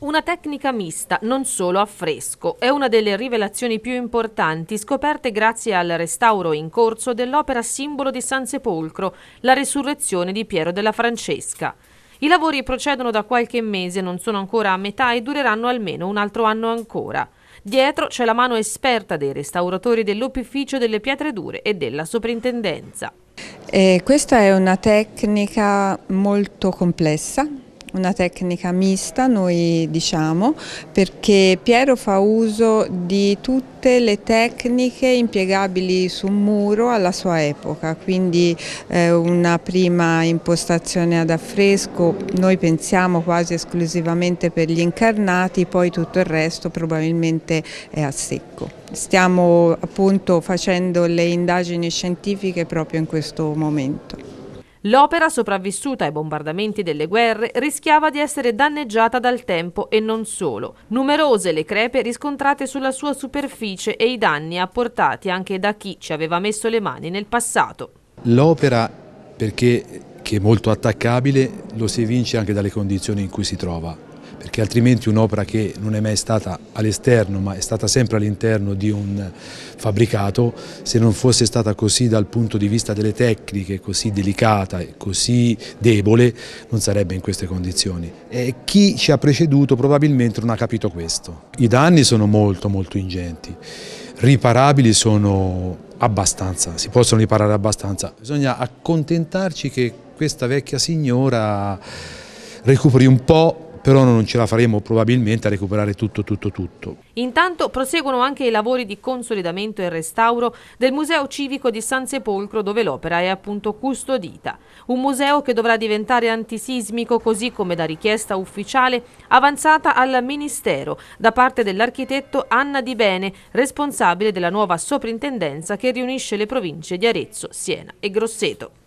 Una tecnica mista, non solo a fresco, è una delle rivelazioni più importanti scoperte grazie al restauro in corso dell'opera simbolo di San Sepolcro, la resurrezione di Piero della Francesca. I lavori procedono da qualche mese, non sono ancora a metà e dureranno almeno un altro anno ancora. Dietro c'è la mano esperta dei restauratori dell'Opificio delle Pietre Dure e della Soprintendenza. Eh, questa è una tecnica molto complessa una tecnica mista, noi diciamo, perché Piero fa uso di tutte le tecniche impiegabili su un muro alla sua epoca, quindi eh, una prima impostazione ad affresco, noi pensiamo quasi esclusivamente per gli incarnati, poi tutto il resto probabilmente è a secco. Stiamo appunto facendo le indagini scientifiche proprio in questo momento. L'opera, sopravvissuta ai bombardamenti delle guerre, rischiava di essere danneggiata dal tempo e non solo. Numerose le crepe riscontrate sulla sua superficie e i danni apportati anche da chi ci aveva messo le mani nel passato. L'opera, perché è molto attaccabile, lo si evince anche dalle condizioni in cui si trova perché altrimenti un'opera che non è mai stata all'esterno ma è stata sempre all'interno di un fabbricato, se non fosse stata così dal punto di vista delle tecniche, così delicata e così debole, non sarebbe in queste condizioni. E chi ci ha preceduto probabilmente non ha capito questo. I danni sono molto molto ingenti, riparabili sono abbastanza, si possono riparare abbastanza. Bisogna accontentarci che questa vecchia signora recuperi un po' però non ce la faremo probabilmente a recuperare tutto, tutto, tutto. Intanto proseguono anche i lavori di consolidamento e restauro del Museo Civico di San Sepolcro dove l'opera è appunto custodita. Un museo che dovrà diventare antisismico così come da richiesta ufficiale avanzata al Ministero da parte dell'architetto Anna Di Bene, responsabile della nuova soprintendenza che riunisce le province di Arezzo, Siena e Grosseto.